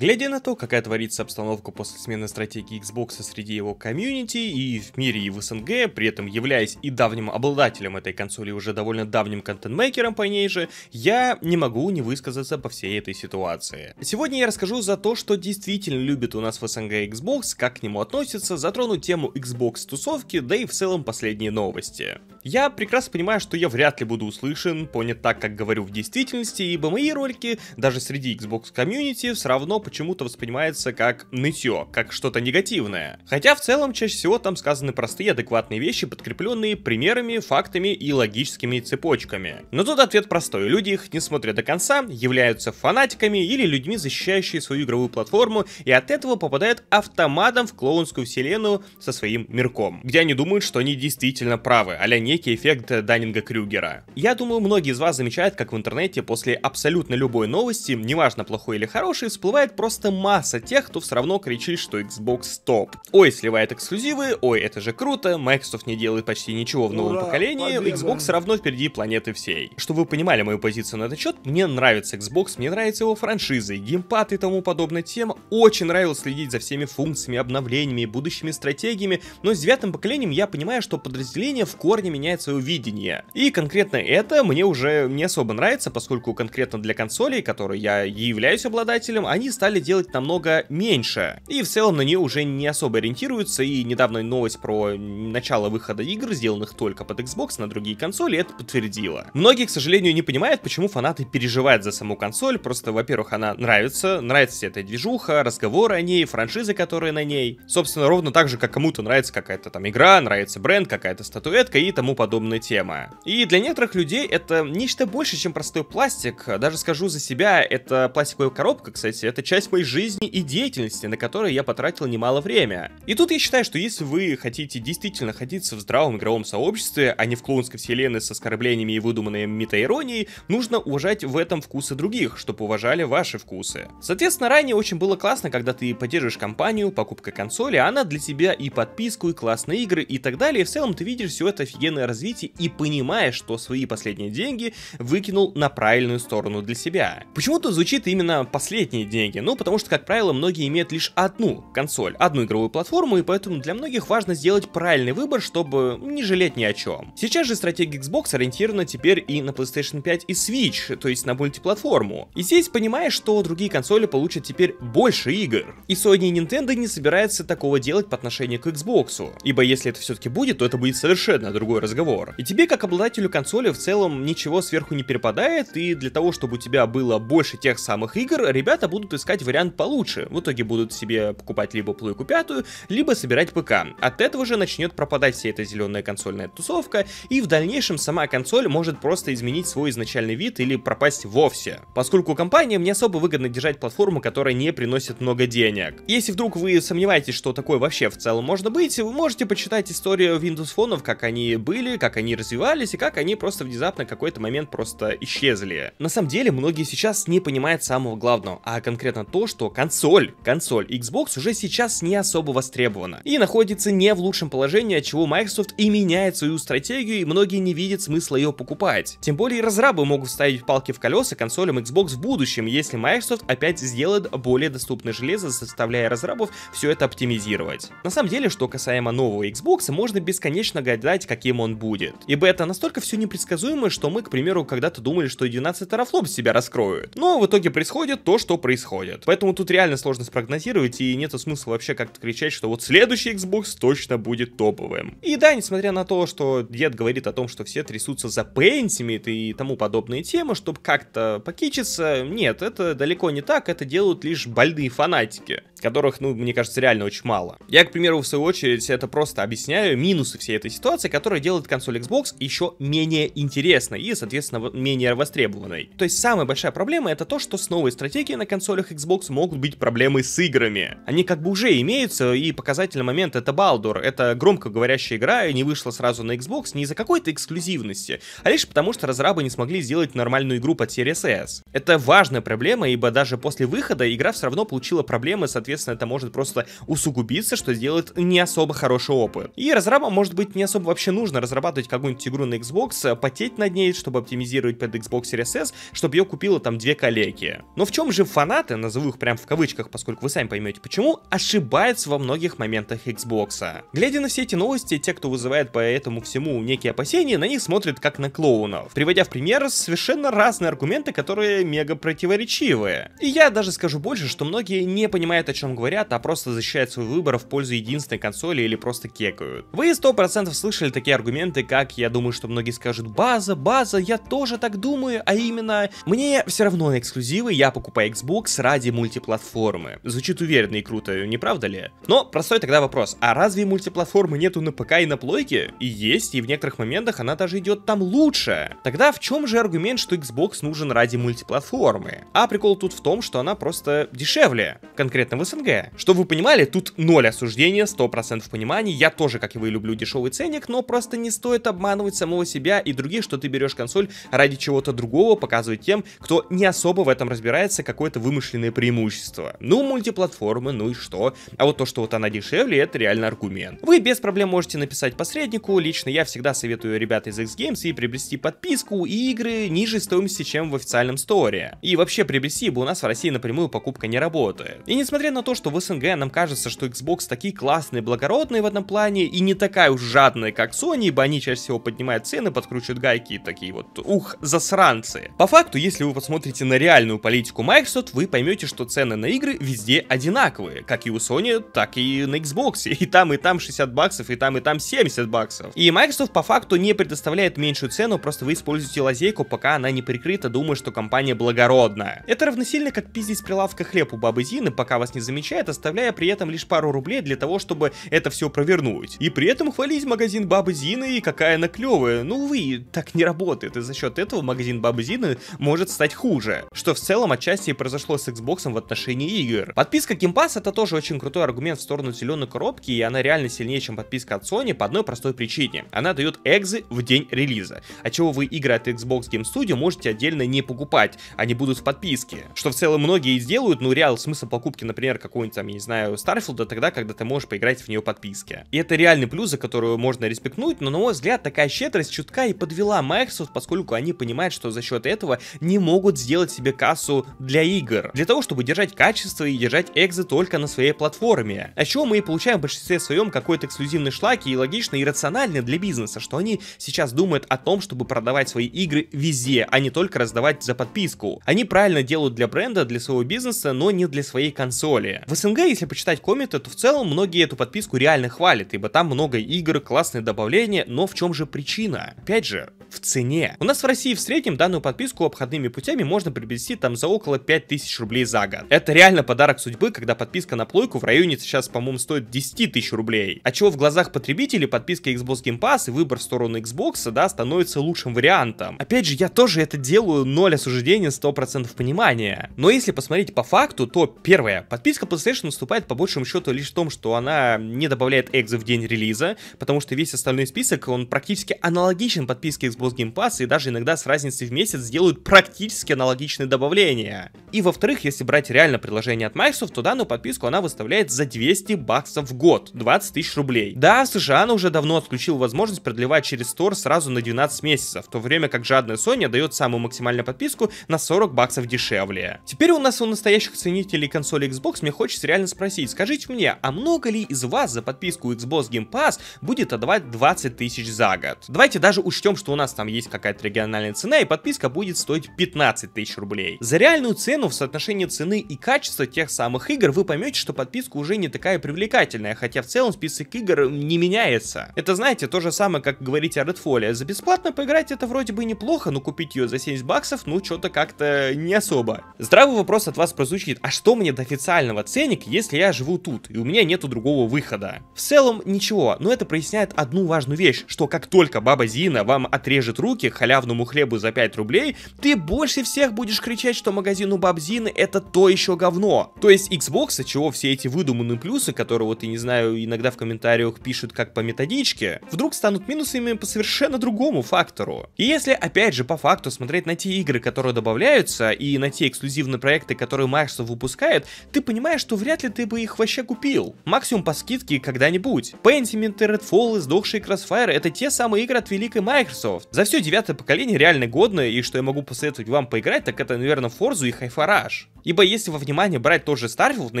Глядя на то, какая творится обстановка после смены стратегии Xbox среди его комьюнити и в мире и в СНГ, при этом являясь и давним обладателем этой консоли, уже довольно давним контент-мейкером по ней же, я не могу не высказаться по всей этой ситуации. Сегодня я расскажу за то, что действительно любит у нас в СНГ Xbox, как к нему относится, затрону тему Xbox-тусовки, да и в целом последние новости. Я прекрасно понимаю, что я вряд ли буду услышан, понят так, как говорю в действительности, ибо мои ролики, даже среди Xbox комьюнити, все равно почему-то воспринимаются как нытье, как что-то негативное. Хотя в целом чаще всего там сказаны простые адекватные вещи, подкрепленные примерами, фактами и логическими цепочками. Но тут ответ простой, люди их не смотрят до конца, являются фанатиками или людьми, защищающие свою игровую платформу, и от этого попадают автоматом в клоунскую вселенную со своим мирком, где они думают, что они действительно правы, а не некий эффект Данинга крюгера Я думаю, многие из вас замечают, как в интернете после абсолютно любой новости, неважно плохой или хороший, всплывает просто масса тех, кто все равно кричит, что Xbox стоп. Ой, сливает эксклюзивы, ой, это же круто, Microsoft не делает почти ничего в новом Ура, поколении, победа. Xbox равно впереди планеты всей. Чтобы вы понимали мою позицию на этот счет, мне нравится Xbox, мне нравится его франшизы, геймпад и тому подобная тема. Очень нравилось следить за всеми функциями, обновлениями, будущими стратегиями, но с девятым поколением я понимаю, что подразделение в корне меня меняет свое видение. И конкретно это мне уже не особо нравится, поскольку конкретно для консолей, которые я являюсь обладателем, они стали делать намного меньше. И в целом на нее уже не особо ориентируются, и недавно новость про начало выхода игр, сделанных только под Xbox на другие консоли, это подтвердило Многие, к сожалению, не понимают, почему фанаты переживают за саму консоль, просто, во-первых, она нравится, нравится эта движуха, разговоры о ней, франшизы, которые на ней. Собственно, ровно так же, как кому-то нравится какая-то там игра, нравится бренд, какая-то статуэтка и тому тому подобная тема. И для некоторых людей это нечто больше, чем простой пластик. Даже скажу за себя, это пластиковая коробка, кстати, это часть моей жизни и деятельности, на которой я потратил немало время. И тут я считаю, что если вы хотите действительно находиться в здравом игровом сообществе, а не в клоунской вселенной с оскорблениями и выдуманной метаиронией, нужно уважать в этом вкусы других, чтобы уважали ваши вкусы. Соответственно, ранее очень было классно, когда ты поддерживаешь компанию, покупка консоли, а она для тебя и подписку, и классные игры, и так далее. И в целом ты видишь все это офигенно собственное развитие и понимая, что свои последние деньги выкинул на правильную сторону для себя. Почему-то звучит именно последние деньги, ну потому что, как правило, многие имеют лишь одну консоль, одну игровую платформу, и поэтому для многих важно сделать правильный выбор, чтобы не жалеть ни о чем. Сейчас же стратегия Xbox ориентирована теперь и на PlayStation 5 и Switch, то есть на мультиплатформу. И здесь понимаешь, что другие консоли получат теперь больше игр. И Sony и Nintendo не собираются такого делать по отношению к Xbox, ибо если это все-таки будет, то это будет совершенно другой разговор. И тебе, как обладателю консоли, в целом ничего сверху не перепадает, и для того, чтобы у тебя было больше тех самых игр, ребята будут искать вариант получше. В итоге будут себе покупать либо плойку пятую, либо собирать ПК. От этого же начнет пропадать вся эта зеленая консольная тусовка, и в дальнейшем сама консоль может просто изменить свой изначальный вид или пропасть вовсе. Поскольку компаниям мне особо выгодно держать платформу, которая не приносит много денег. Если вдруг вы сомневаетесь, что такое вообще в целом можно быть, вы можете почитать историю Windows фонов, как они были, были, как они развивались и как они просто внезапно какой-то момент просто исчезли. На самом деле, многие сейчас не понимают самого главного, а конкретно то, что консоль, консоль Xbox уже сейчас не особо востребована и находится не в лучшем положении, от чего Microsoft и меняет свою стратегию, и многие не видят смысла ее покупать. Тем более разрабы могут ставить палки в колеса консолям Xbox в будущем, если Microsoft опять сделает более доступное железо, заставляя разрабов все это оптимизировать. На самом деле, что касаемо нового Xbox, можно бесконечно гадать, каким он он будет. Ибо это настолько все непредсказуемо, что мы, к примеру, когда-то думали, что 12 терафлоп себя раскроют. Но в итоге происходит то, что происходит. Поэтому тут реально сложно спрогнозировать, и нет смысла вообще как-то кричать, что вот следующий Xbox точно будет топовым. И да, несмотря на то, что дед говорит о том, что все трясутся за Pentiment и тому подобные темы, чтобы как-то покичиться, нет, это далеко не так, это делают лишь больные фанатики которых, ну, мне кажется, реально очень мало. Я, к примеру, в свою очередь, это просто объясняю минусы всей этой ситуации, которые делают делает консоль Xbox еще менее интересной и, соответственно, менее востребованной. То есть самая большая проблема это то, что с новой стратегией на консолях Xbox могут быть проблемы с играми. Они как бы уже имеются, и показательный момент это Baldur. Это громко говорящая игра, и не вышла сразу на Xbox не из-за какой-то эксклюзивности, а лишь потому, что разрабы не смогли сделать нормальную игру под Series S. Это важная проблема, ибо даже после выхода игра все равно получила проблемы, соответственно, это может просто усугубиться, что сделает не особо хороший опыт. И разрабам, может быть, не особо вообще нужно разрабатывать какую-нибудь игру на Xbox, э, потеть над ней, чтобы оптимизировать под Xbox Series S, чтобы ее купила там две коллеги. Но в чем же фанаты, назову их прям в кавычках, поскольку вы сами поймете почему, ошибаются во многих моментах Xbox. Глядя на все эти новости, те, кто вызывает по этому всему некие опасения, на них смотрят как на клоунов, приводя в пример совершенно разные аргументы, которые мега противоречивые. И я даже скажу больше, что многие не понимают, о чем говорят, а просто защищают свой выбор в пользу единственной консоли или просто кекают. Вы 100% слышали такие аргументы моменты, как я думаю, что многие скажут, база, база, я тоже так думаю, а именно, мне все равно на эксклюзивы, я покупаю Xbox ради мультиплатформы. Звучит уверенно и круто, не правда ли? Но простой тогда вопрос, а разве мультиплатформы нету на ПК и на плойке? И есть, и в некоторых моментах она даже идет там лучше. Тогда в чем же аргумент, что Xbox нужен ради мультиплатформы? А прикол тут в том, что она просто дешевле, конкретно в СНГ. Что вы понимали, тут ноль осуждения, 100% понимания, я тоже, как и вы, люблю дешевый ценник, но просто не стоит обманывать самого себя и других, что ты берешь консоль ради чего-то другого, показывать тем, кто не особо в этом разбирается, какое-то вымышленное преимущество. Ну, мультиплатформы, ну и что? А вот то, что вот она дешевле, это реально аргумент. Вы без проблем можете написать посреднику, лично я всегда советую ребят из X-Games и приобрести подписку и игры ниже стоимости, чем в официальном сторе. И вообще приобрести, бы у нас в России напрямую покупка не работает. И несмотря на то, что в СНГ нам кажется, что Xbox такие классные, благородные в этом плане и не такая уж жадная, как Sony, ибо они чаще всего поднимают цены, подкручивают гайки и такие вот, ух, засранцы. По факту, если вы посмотрите на реальную политику Microsoft, вы поймете, что цены на игры везде одинаковые, как и у Sony, так и на Xbox. И там, и там 60 баксов, и там, и там 70 баксов. И Microsoft по факту не предоставляет меньшую цену, просто вы используете лазейку, пока она не прикрыта, думая, что компания благородная. Это равносильно как пиздить прилавка хлеб у бабы Зины, пока вас не замечает, оставляя при этом лишь пару рублей для того, чтобы это все провернуть. И при этом хвалить магазин бабы Зины Зины и какая она клевая. Ну, увы, так не работает, и за счет этого магазин Бабы Зины может стать хуже. Что в целом отчасти и произошло с Xbox в отношении игр. Подписка Game Pass это тоже очень крутой аргумент в сторону зеленой коробки, и она реально сильнее, чем подписка от Sony по одной простой причине. Она дает экзы в день релиза, от чего вы игры от Xbox Game Studio можете отдельно не покупать, они будут в подписке. Что в целом многие и сделают, но ну, реал смысл покупки, например, какой-нибудь там, я не знаю, Старфилда тогда, когда ты можешь поиграть в нее подписке. И это реальный плюс, за который можно респектнуть, но на мой взгляд такая щедрость чутка и подвела Microsoft, поскольку они понимают, что за счет этого не могут сделать себе кассу для игр. Для того, чтобы держать качество и держать экзы только на своей платформе. А чего мы и получаем в большинстве своем какой-то эксклюзивный шлак и логично и рационально для бизнеса, что они сейчас думают о том, чтобы продавать свои игры везде, а не только раздавать за подписку. Они правильно делают для бренда, для своего бизнеса, но не для своей консоли. В СНГ, если почитать комменты, то в целом многие эту подписку реально хвалят, ибо там много игр, классные добавления, но в чем же причина? Опять же, в цене. У нас в России в среднем данную подписку обходными путями можно приобрести там за около 5000 рублей за год. Это реально подарок судьбы, когда подписка на плойку в районе сейчас, по-моему, стоит 10 тысяч рублей. А чего в глазах потребителей подписка Xbox Game Pass и выбор в сторону Xbox, да, становится лучшим вариантом. Опять же, я тоже это делаю, ноль осуждения, 100% понимания. Но если посмотреть по факту, то первое, подписка PlayStation наступает по большему счету лишь в том, что она не добавляет экзы в день релиза, потому что весь остальной список, он практически аналогичен подписке Xbox Xbox Game Pass и даже иногда с разницей в месяц сделают практически аналогичные добавления. И во-вторых, если брать реально предложение от Microsoft, то данную подписку она выставляет за 200 баксов в год, 20 тысяч рублей. Да, США она уже давно отключила возможность продлевать через Store сразу на 12 месяцев, в то время как жадная Sony дает самую максимальную подписку на 40 баксов дешевле. Теперь у нас у настоящих ценителей консоли Xbox мне хочется реально спросить, скажите мне, а много ли из вас за подписку Xbox Game Pass будет отдавать 20 тысяч за год? Давайте даже учтем, что у нас нас там есть какая-то региональная цена, и подписка будет стоить 15 тысяч рублей. За реальную цену в соотношении цены и качества тех самых игр вы поймете, что подписка уже не такая привлекательная, хотя в целом список игр не меняется. Это, знаете, то же самое, как говорить о Redfall. За бесплатно поиграть это вроде бы неплохо, но купить ее за 70 баксов, ну, что-то как-то не особо. Здравый вопрос от вас прозвучит, а что мне до официального ценника, если я живу тут, и у меня нету другого выхода? В целом, ничего, но это проясняет одну важную вещь, что как только баба Зина вам отрежет режет руки халявному хлебу за 5 рублей, ты больше всех будешь кричать, что магазин у Бабзины это то еще говно. То есть Xbox, чего все эти выдуманные плюсы, которые вот, я не знаю, иногда в комментариях пишут как по методичке, вдруг станут минусами по совершенно другому фактору. И если, опять же, по факту смотреть на те игры, которые добавляются, и на те эксклюзивные проекты, которые Microsoft выпускает, ты понимаешь, что вряд ли ты бы их вообще купил. Максимум по скидке когда-нибудь. Pentiment, Redfall и сдохшие Crossfire — это те самые игры от великой Microsoft. За все девятое поколение реально годное, и что я могу посоветовать вам поиграть, так это, наверное, Forza и Хайфараж. Ибо если во внимание брать тот же Starfield на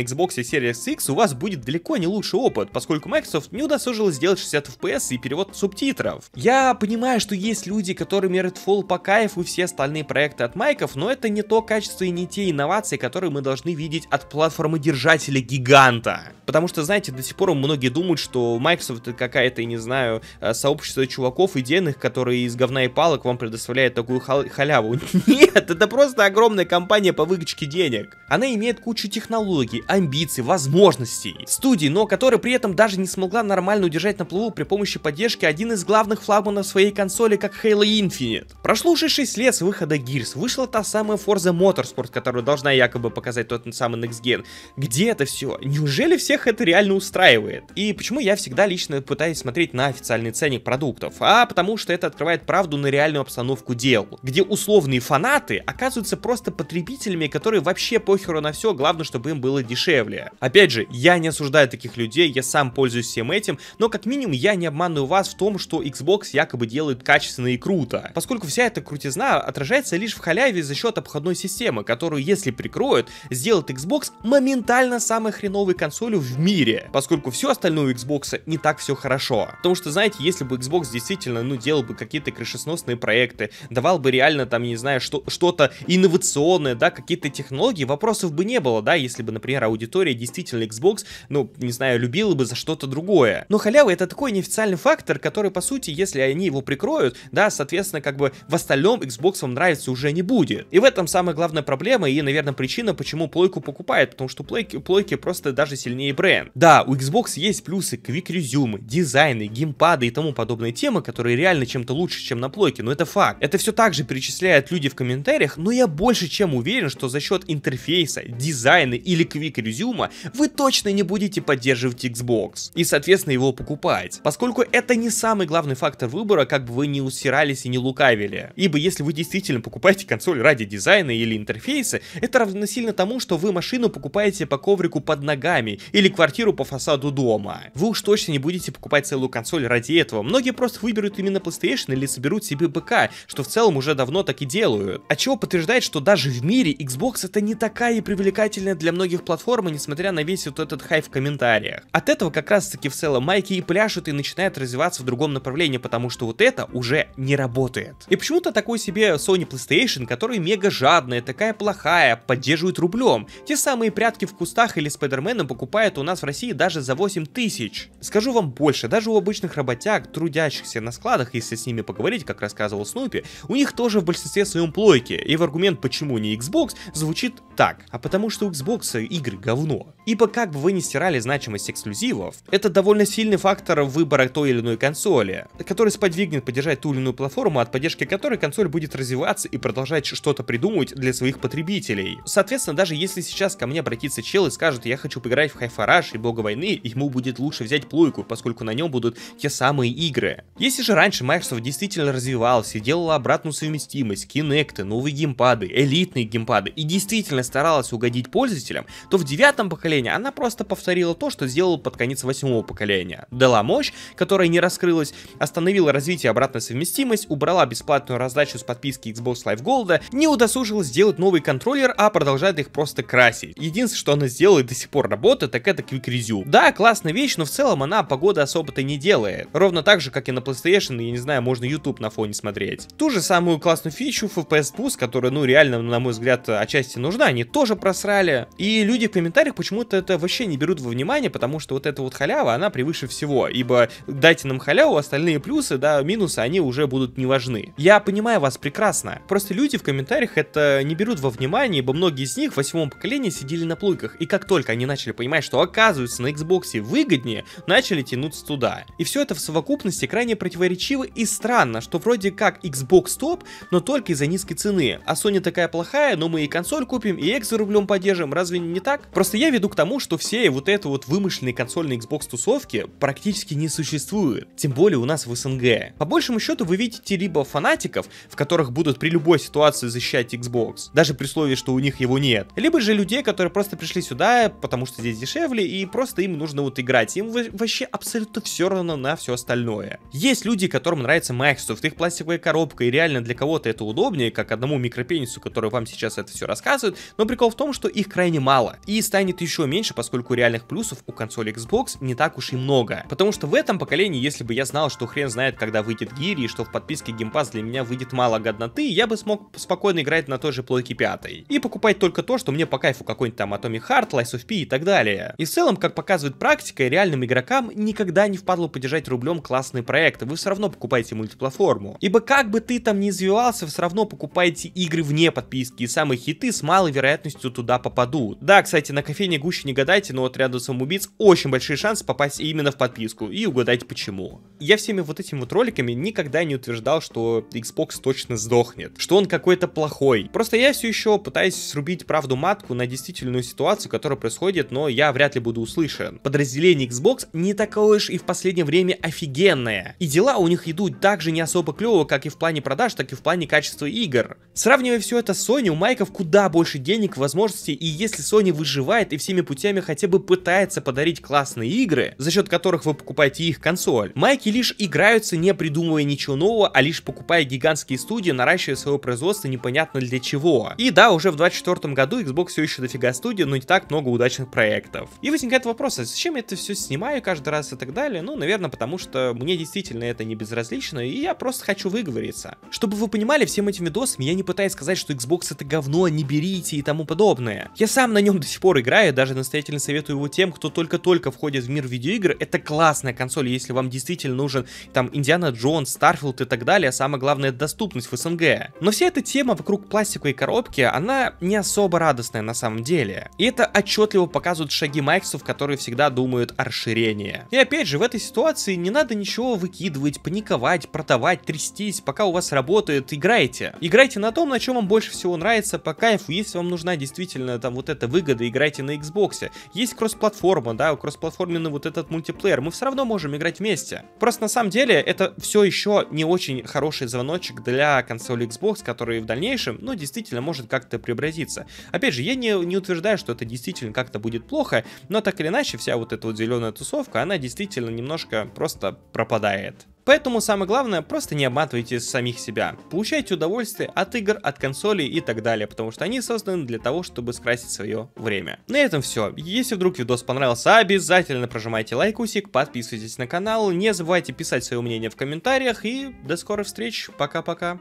Xbox Series X, у вас будет далеко не лучший опыт, поскольку Microsoft не удосужилась сделать 60 FPS и перевод субтитров. Я понимаю, что есть люди, которым Redfall по кайфу и все остальные проекты от Майков, но это не то качество и не те инновации, которые мы должны видеть от платформы-держателя гиганта. Потому что, знаете, до сих пор многие думают, что Microsoft это какая-то, не знаю, э, сообщество чуваков идейных, которые из говна и палок вам предоставляет такую хал- халяву. Нет, это просто огромная компания по выкачке денег. Она имеет кучу технологий, амбиций, возможностей, студии, но которая при этом даже не смогла нормально удержать на плаву при помощи поддержки один из главных флагманов своей консоли, как Halo Infinite. Прошло уже 6 лет с выхода Gears, вышла та самая Forza Motorsport, которую должна якобы показать тот самый Next Gen. Где это все? Неужели всех это реально устраивает? И почему я всегда лично пытаюсь смотреть на официальный ценник продуктов? А потому что это открывает правду на реальную обстановку дел, где условные фанаты оказываются просто потребителями, которые вообще похеру на все, главное, чтобы им было дешевле. Опять же, я не осуждаю таких людей, я сам пользуюсь всем этим, но как минимум я не обманываю вас в том, что Xbox якобы делает качественно и круто, поскольку вся эта крутизна отражается лишь в халяве за счет обходной системы, которую, если прикроют, сделает Xbox моментально самой хреновой консолью в мире, поскольку все остальное у Xbox не так все хорошо. Потому что, знаете, если бы Xbox действительно, ну, делал бы какие-то крышесносные проекты, давал бы реально там, не знаю, что, что-то инновационное, да, какие-то технологии, вопросов бы не было, да, если бы, например, аудитория действительно Xbox, ну, не знаю, любила бы за что-то другое. Но халява это такой неофициальный фактор, который, по сути, если они его прикроют, да, соответственно, как бы в остальном Xbox вам нравится уже не будет. И в этом самая главная проблема и, наверное, причина, почему плойку покупает, потому что плойки, плойки просто даже сильнее бренд. Да, у Xbox есть плюсы, квик-резюмы, дизайны, геймпады и тому подобные темы, которые реально чем-то лучше больше, чем на плойке, но это факт. Это все также перечисляют люди в комментариях, но я больше чем уверен, что за счет интерфейса, дизайна или квик-резюма вы точно не будете поддерживать Xbox и, соответственно, его покупать, поскольку это не самый главный фактор выбора, как бы вы не усирались и не лукавили. Ибо если вы действительно покупаете консоль ради дизайна или интерфейса, это равносильно тому, что вы машину покупаете по коврику под ногами или квартиру по фасаду дома. Вы уж точно не будете покупать целую консоль ради этого. Многие просто выберут именно PlayStation или соберут себе ПК, что в целом уже давно так и делают. А чего подтверждает, что даже в мире Xbox это не такая и привлекательная для многих платформа, несмотря на весь вот этот хайп в комментариях. От этого как раз таки в целом майки и пляшут и начинают развиваться в другом направлении, потому что вот это уже не работает. И почему-то такой себе Sony PlayStation, который мега жадная, такая плохая, поддерживает рублем. Те самые прятки в кустах или Спайдермена покупают у нас в России даже за 8 тысяч. Скажу вам больше, даже у обычных работяг, трудящихся на складах, если с ними поговорить, говорить, как рассказывал Снупи, у них тоже в большинстве своем плойки, и в аргумент, почему не Xbox, звучит так, а потому что у Xbox игры говно. Ибо как бы вы не стирали значимость эксклюзивов, это довольно сильный фактор выбора той или иной консоли, который сподвигнет поддержать ту или иную платформу, от поддержки которой консоль будет развиваться и продолжать что-то придумывать для своих потребителей. Соответственно, даже если сейчас ко мне обратится чел и скажет, я хочу поиграть в Хайфараж и Бога войны, ему будет лучше взять плойку, поскольку на нем будут те самые игры. Если же раньше Microsoft действительно действительно развивался, делала обратную совместимость, кинекты, новые геймпады, элитные геймпады и действительно старалась угодить пользователям, то в девятом поколении она просто повторила то, что сделала под конец восьмого поколения. Дала мощь, которая не раскрылась, остановила развитие обратной совместимость, убрала бесплатную раздачу с подписки Xbox Live Gold, не удосужилась сделать новый контроллер, а продолжает их просто красить. Единственное, что она сделала и до сих пор работает, так это Quick Resume. Да, классная вещь, но в целом она погода особо-то не делает. Ровно так же, как и на PlayStation, я не знаю, можно YouTube на фоне смотреть. Ту же самую классную фичу FPS Boost, которая, ну, реально, на мой взгляд, отчасти нужна, они тоже просрали. И люди в комментариях почему-то это вообще не берут во внимание, потому что вот эта вот халява, она превыше всего, ибо дайте нам халяву, остальные плюсы, да, минусы, они уже будут не важны. Я понимаю вас прекрасно, просто люди в комментариях это не берут во внимание, ибо многие из них в восьмом поколении сидели на плойках, и как только они начали понимать, что оказывается на Xbox выгоднее, начали тянуться туда. И все это в совокупности крайне противоречиво и странно, странно, что вроде как Xbox топ, но только из-за низкой цены. А Sony такая плохая, но мы и консоль купим, и X рублем поддержим, разве не так? Просто я веду к тому, что все вот это вот вымышленные консольные Xbox тусовки практически не существуют, тем более у нас в СНГ. По большему счету вы видите либо фанатиков, в которых будут при любой ситуации защищать Xbox, даже при условии, что у них его нет, либо же людей, которые просто пришли сюда, потому что здесь дешевле, и просто им нужно вот играть, им вообще абсолютно все равно на все остальное. Есть люди, которым нравится моя качествах, их пластиковая коробка, и реально для кого-то это удобнее, как одному микропенису, который вам сейчас это все рассказывает, но прикол в том, что их крайне мало, и станет еще меньше, поскольку реальных плюсов у консоли Xbox не так уж и много, потому что в этом поколении, если бы я знал, что хрен знает, когда выйдет гири, и что в подписке Game Pass для меня выйдет мало годноты, я бы смог спокойно играть на той же плойке 5, и покупать только то, что мне по кайфу какой-нибудь там Atomic Heart, Lies of P и так далее. И в целом, как показывает практика, реальным игрокам никогда не впадло поддержать рублем классные проекты, вы все равно покупаете мультиплатформу платформу. Ибо как бы ты там ни извивался, все равно покупаете игры вне подписки, и самые хиты с малой вероятностью туда попадут. Да, кстати, на кофейне гуще не гадайте, но от ряда самоубийц очень большие шансы попасть именно в подписку, и угадайте почему. Я всеми вот этими вот роликами никогда не утверждал, что Xbox точно сдохнет, что он какой-то плохой. Просто я все еще пытаюсь срубить правду матку на действительную ситуацию, которая происходит, но я вряд ли буду услышан. Подразделение Xbox не такое уж и в последнее время офигенное, и дела у них идут так же также не особо клево, как и в плане продаж, так и в плане качества игр. Сравнивая все это с Sony, у Майков куда больше денег, возможностей, и если Sony выживает и всеми путями хотя бы пытается подарить классные игры, за счет которых вы покупаете их консоль, Майки лишь играются, не придумывая ничего нового, а лишь покупая гигантские студии, наращивая свое производство непонятно для чего. И да, уже в 2024 году Xbox все еще дофига студий, но не так много удачных проектов. И возникает вопрос, а зачем я это все снимаю каждый раз и так далее? Ну, наверное, потому что мне действительно это не безразлично, и я просто хочу выговориться. Чтобы вы понимали, всем этим видосом я не пытаюсь сказать, что Xbox это говно, не берите и тому подобное. Я сам на нем до сих пор играю, даже настоятельно советую его тем, кто только-только входит в мир видеоигр. Это классная консоль, если вам действительно нужен там Индиана Джонс, Старфилд и так далее, а самое главное доступность в СНГ. Но вся эта тема вокруг пластиковой коробки, она не особо радостная на самом деле. И это отчетливо показывают шаги Microsoft, которые всегда думают о расширении. И опять же, в этой ситуации не надо ничего выкидывать, паниковать, стартовать, трястись, пока у вас работает, играйте. Играйте на том, на чем вам больше всего нравится, по кайфу. Если вам нужна действительно там вот эта выгода, играйте на Xbox. Есть кроссплатформа, да, кроссплатформенный вот этот мультиплеер. Мы все равно можем играть вместе. Просто на самом деле это все еще не очень хороший звоночек для консоли Xbox, который в дальнейшем, ну, действительно может как-то преобразиться. Опять же, я не, не утверждаю, что это действительно как-то будет плохо, но так или иначе вся вот эта вот зеленая тусовка, она действительно немножко просто пропадает. Поэтому самое главное, просто не обматывайте самих себя. Получайте удовольствие от игр, от консолей и так далее, потому что они созданы для того, чтобы скрасить свое время. На этом все. Если вдруг видос понравился, обязательно прожимайте лайкусик, подписывайтесь на канал, не забывайте писать свое мнение в комментариях и до скорых встреч. Пока-пока.